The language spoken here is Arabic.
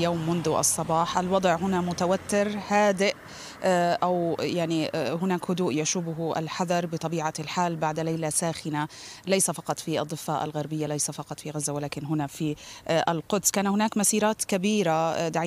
يوم منذ الصباح الوضع هنا متوتر هادئ آه، أو يعني آه، هناك هدوء يشوبه الحذر بطبيعة الحال بعد ليلة ساخنة ليس فقط في الضفة الغربية ليس فقط في غزة ولكن هنا في آه، القدس كان هناك مسيرات كبيرة دعي